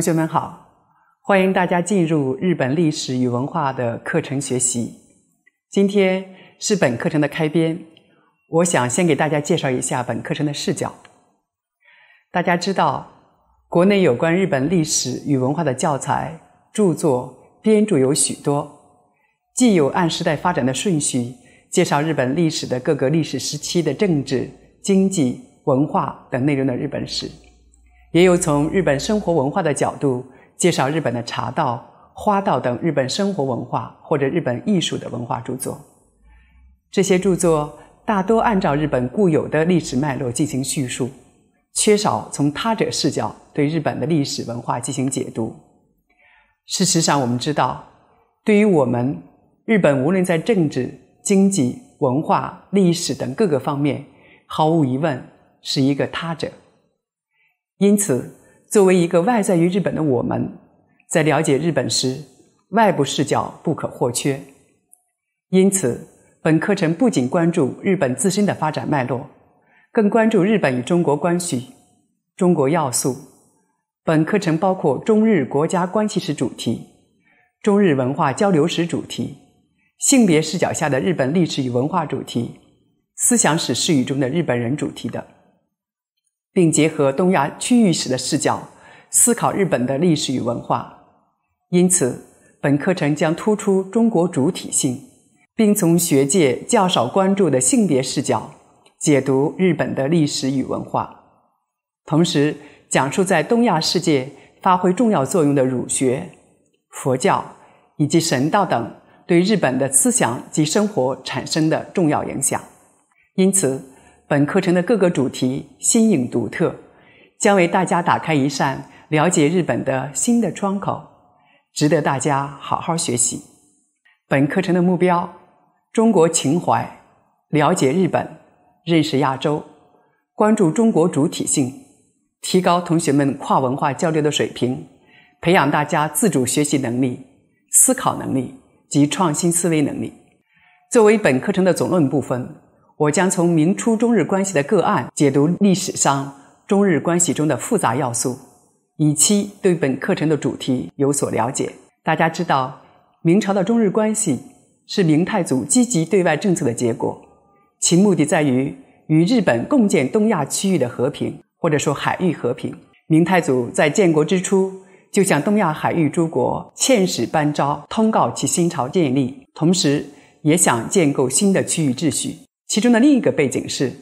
同学们好，欢迎大家进入日本历史与文化的课程学习。今天是本课程的开篇，我想先给大家介绍一下本课程的视角。大家知道，国内有关日本历史与文化的教材、著作、编著有许多，既有按时代发展的顺序介绍日本历史的各个历史时期的政治、经济、文化等内容的日本史。也有从日本生活文化的角度介绍日本的茶道、花道等日本生活文化或者日本艺术的文化著作。这些著作大多按照日本固有的历史脉络进行叙述，缺少从他者视角对日本的历史文化进行解读。事实上，我们知道，对于我们，日本无论在政治、经济、文化、历史等各个方面，毫无疑问是一个他者。因此，作为一个外在于日本的我们，在了解日本时，外部视角不可或缺。因此，本课程不仅关注日本自身的发展脉络，更关注日本与中国关系、中国要素。本课程包括中日国家关系史主题、中日文化交流史主题、性别视角下的日本历史与文化主题、思想史视语中的日本人主题等。并结合东亚区域史的视角思考日本的历史与文化，因此，本课程将突出中国主体性，并从学界较少关注的性别视角解读日本的历史与文化，同时讲述在东亚世界发挥重要作用的儒学、佛教以及神道等对日本的思想及生活产生的重要影响。因此。本课程的各个主题新颖独特，将为大家打开一扇了解日本的新的窗口，值得大家好好学习。本课程的目标：中国情怀，了解日本，认识亚洲，关注中国主体性，提高同学们跨文化交流的水平，培养大家自主学习能力、思考能力及创新思维能力。作为本课程的总论部分。我将从明初中日关系的个案解读历史上中日关系中的复杂要素，以期对本课程的主题有所了解。大家知道，明朝的中日关系是明太祖积极对外政策的结果，其目的在于与日本共建东亚区域的和平，或者说海域和平。明太祖在建国之初，就向东亚海域诸国遣使颁诏，通告其新朝建立，同时也想建构新的区域秩序。其中的另一个背景是，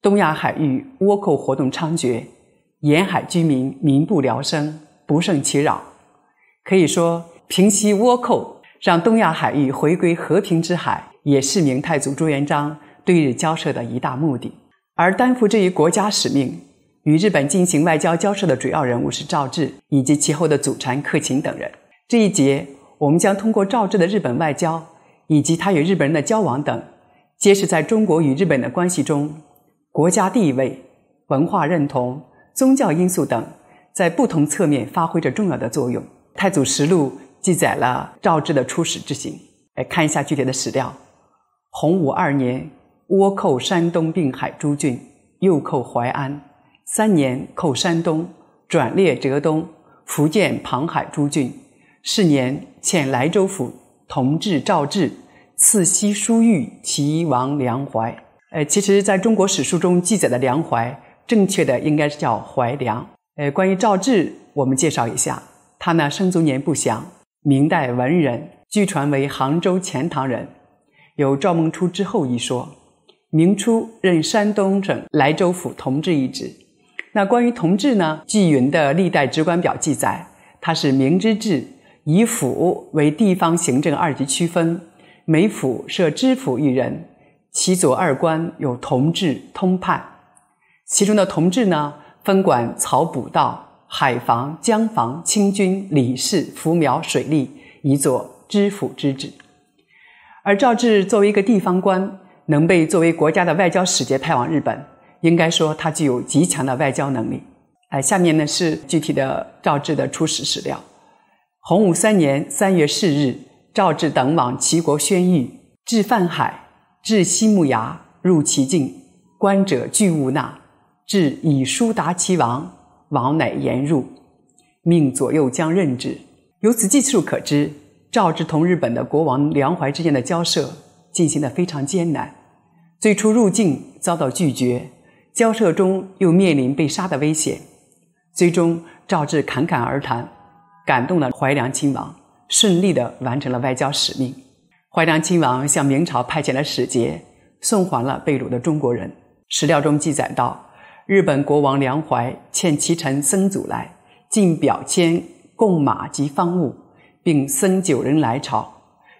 东亚海域倭寇活动猖獗，沿海居民民不聊生，不胜其扰。可以说，平息倭寇，让东亚海域回归和平之海，也是明太祖朱元璋对日交涉的一大目的。而担负这一国家使命，与日本进行外交交涉的主要人物是赵治，以及其后的祖传克勤等人。这一节，我们将通过赵治的日本外交，以及他与日本人的交往等。皆是在中国与日本的关系中，国家地位、文化认同、宗教因素等，在不同侧面发挥着重要的作用。《太祖实录》记载了赵志的出使之行，来看一下具体的史料：洪武二年，倭寇山东、并海诸郡，又寇淮安；三年，寇山东，转列浙东、福建、旁海诸郡；是年，遣莱州府同治赵志。赐西书玉，齐王梁怀，呃，其实，在中国史书中记载的梁怀，正确的应该是叫怀梁。呃，关于赵志，我们介绍一下，他呢生卒年不详，明代文人，据传为杭州钱塘人，有赵孟初之后一说。明初任山东省莱州府同治一职。那关于同治呢，《纪云的历代职官表》记载，他是明之治，以府为地方行政二级区分。每府设知府一人，其左二官有同治、通判。其中的同治呢，分管草补道、海防、江防、清军、李事、浮苗水利，以佐知府之职。而赵志作为一个地方官，能被作为国家的外交使节派往日本，应该说他具有极强的外交能力。哎，下面呢是具体的赵志的初始史料：洪武三年三月四日。赵治等往齐国宣谕，至泛海，至西木崖，入其境，观者俱勿纳。至以书达其王，王乃言入，命左右将任之。由此计数可知，赵治同日本的国王梁怀之间的交涉进行的非常艰难。最初入境遭到拒绝，交涉中又面临被杀的危险，最终赵治侃侃而谈，感动了怀良亲王。顺利地完成了外交使命，怀良亲王向明朝派遣了使节，送还了被掳的中国人。史料中记载到，日本国王良怀遣其臣僧祖来进表签贡马及方物，并僧九人来朝，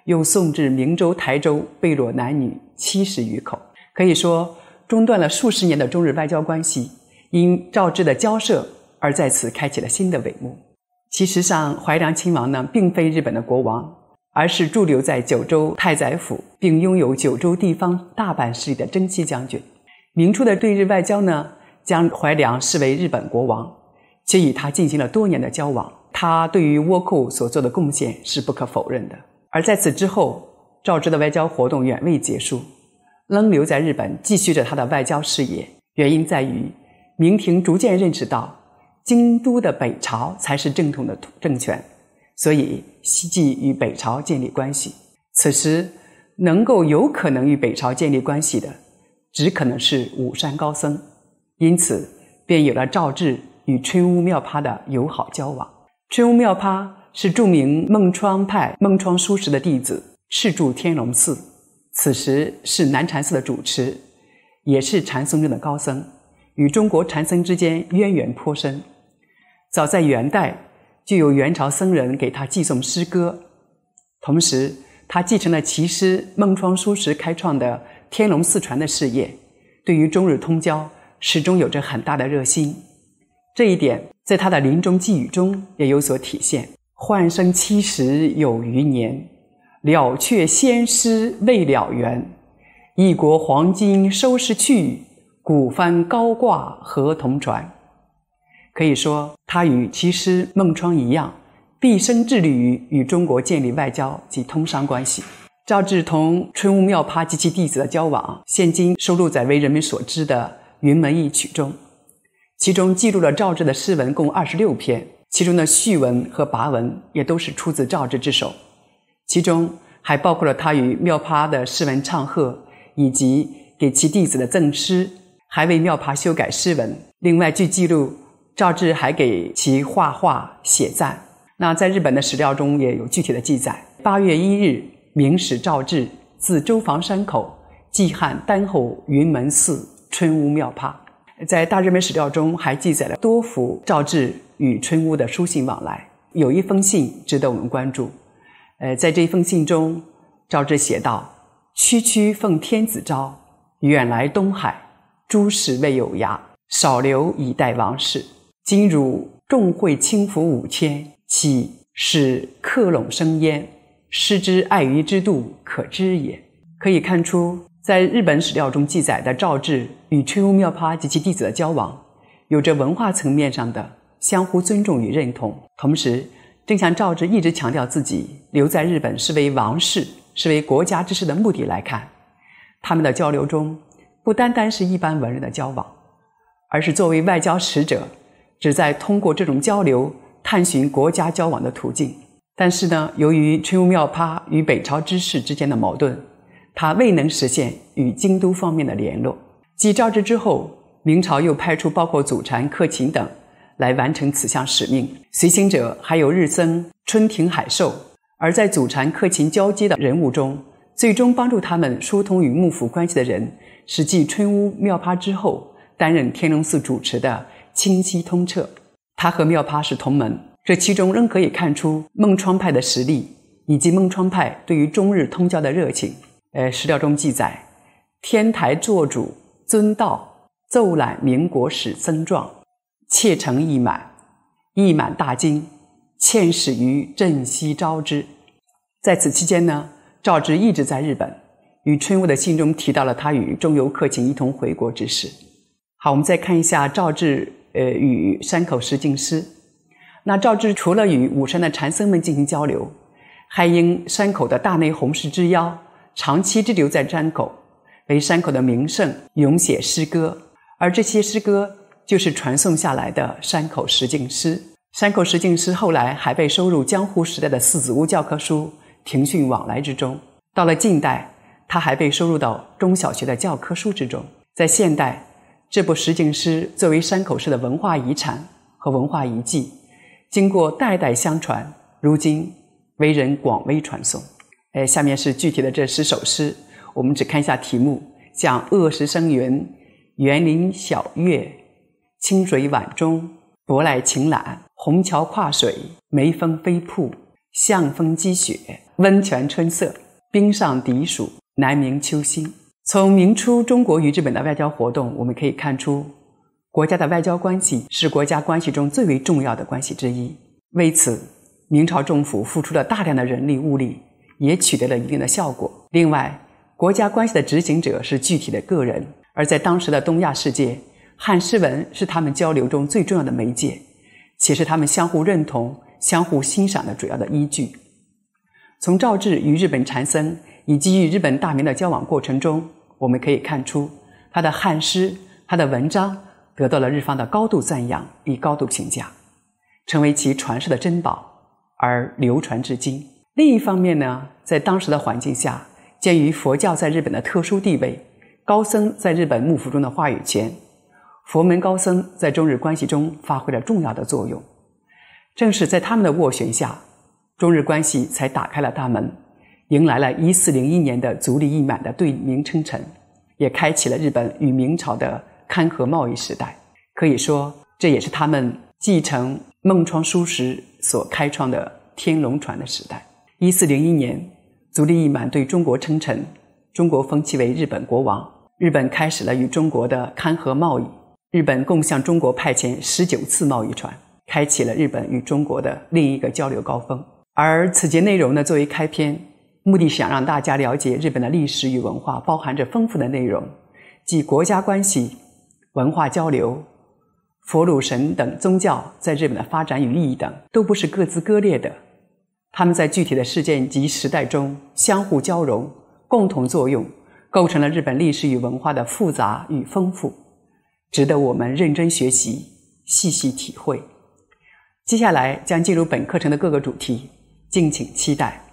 又送至明州、台州被掳男女七十余口。可以说，中断了数十年的中日外交关系，因赵志的交涉而在此开启了新的帷幕。其实上，怀良亲王呢，并非日本的国王，而是驻留在九州太宰府，并拥有九州地方大半势力的真西将军。明初的对日外交呢，将怀良视为日本国王，且与他进行了多年的交往。他对于倭寇所做的贡献是不可否认的。而在此之后，赵植的外交活动远未结束，仍留在日本继续着他的外交事业。原因在于，明廷逐渐认识到。京都的北朝才是正统的政权，所以西晋与北朝建立关系。此时能够有可能与北朝建立关系的，只可能是五山高僧。因此，便有了赵志与春屋妙趴的友好交往。春屋妙趴是著名孟川派孟川书石的弟子，世住天龙寺，此时是南禅寺的主持，也是禅宗中的高僧，与中国禅僧之间渊源颇深。早在元代，就有元朝僧人给他寄送诗歌。同时，他继承了其师孟窗书时开创的天龙寺传的事业，对于中日通交始终有着很大的热心。这一点在他的临终寄语中也有所体现：“幻生七十有余年，了却仙师未了缘，一国黄金收拾去，古帆高挂何同船。”可以说，他与其师孟窗一样，毕生致力于与中国建立外交及通商关系。赵志同春雾妙葩及其弟子的交往，现今收录在为人们所知的《云门一曲》中。其中记录了赵志的诗文共二十六篇，其中的序文和跋文也都是出自赵志之手。其中还包括了他与妙葩的诗文唱和，以及给其弟子的赠诗，还为妙葩修改诗文。另外，据记录。赵志还给其画画写赞，那在日本的史料中也有具体的记载。八月一日，明史赵志自周房山口，祭汉丹后云门寺春屋庙帕。在大日本史料中还记载了多幅赵志与春屋的书信往来，有一封信值得我们关注。呃，在这一封信中，赵志写道：“区区奉天子诏，远来东海，诸事未有涯，少留以待王事。”今汝重会轻服五千，岂使客垄生焉？失之爱鱼之度可知也。可以看出，在日本史料中记载的赵志与崔屋妙葩及其弟子的交往，有着文化层面上的相互尊重与认同。同时，正像赵志一直强调自己留在日本是为王室、是为国家之事的目的来看，他们的交流中不单单是一般文人的交往，而是作为外交使者。旨在通过这种交流探寻国家交往的途径，但是呢，由于春屋妙趴与北朝之事之间的矛盾，他未能实现与京都方面的联络。继赵之之后，明朝又派出包括祖禅克勤等来完成此项使命。随行者还有日僧春庭海寿。而在祖禅克勤交接的人物中，最终帮助他们疏通与幕府关系的人，是继春屋妙趴之后担任天龙寺主持的。清晰通彻，他和妙趴是同门，这其中仍可以看出孟窗派的实力以及孟窗派对于中日通交的热情。呃，史料中记载，天台座主尊道奏览民国史增状，窃诚一满，一满大惊，遣使于镇西招之。在此期间呢，赵志一直在日本，与春雾的信中提到了他与中游克勤一同回国之事。好，我们再看一下赵志。呃，与山口石敬师，那赵志除了与武山的禅僧们进行交流，还因山口的大内弘氏之邀，长期滞留在山口，为山口的名胜咏写诗歌，而这些诗歌就是传颂下来的山口石敬诗。山口石敬诗后来还被收入江湖时代的四子屋教科书《庭训往来》之中，到了近代，他还被收入到中小学的教科书之中，在现代。这部石景诗作为山口市的文化遗产和文化遗迹，经过代代相传，如今为人广为传颂。哎，下面是具体的这十首诗，我们只看一下题目：像恶石生云、园林晓月、清水晚钟、博来晴岚、虹桥跨水、眉峰飞瀑、向风积雪、温泉春色、冰上笛暑、南明秋心。从明初中国与日本的外交活动，我们可以看出，国家的外交关系是国家关系中最为重要的关系之一。为此，明朝政府付出了大量的人力物力，也取得了一定的效果。另外，国家关系的执行者是具体的个人，而在当时的东亚世界，汉诗文是他们交流中最重要的媒介，且是他们相互认同、相互欣赏的主要的依据。从赵志与日本禅僧以及与日本大名的交往过程中，我们可以看出，他的汉诗、他的文章得到了日方的高度赞扬与高度评价，成为其传世的珍宝而流传至今。另一方面呢，在当时的环境下，鉴于佛教在日本的特殊地位，高僧在日本幕府中的话语权，佛门高僧在中日关系中发挥了重要的作用。正是在他们的斡旋下，中日关系才打开了大门。迎来了一四零一年的足利义满的对明称臣，也开启了日本与明朝的勘合贸易时代。可以说，这也是他们继承孟窗书时所开创的天龙船的时代。一四零一年，足利义满对中国称臣，中国封其为日本国王。日本开始了与中国的勘合贸易。日本共向中国派遣十九次贸易船，开启了日本与中国的另一个交流高峰。而此节内容呢，作为开篇。目的是想让大家了解日本的历史与文化，包含着丰富的内容，即国家关系、文化交流、佛、鲁神等宗教在日本的发展与意义等，都不是各自割裂的，他们在具体的事件及时代中相互交融，共同作用，构成了日本历史与文化的复杂与丰富，值得我们认真学习、细细体会。接下来将进入本课程的各个主题，敬请期待。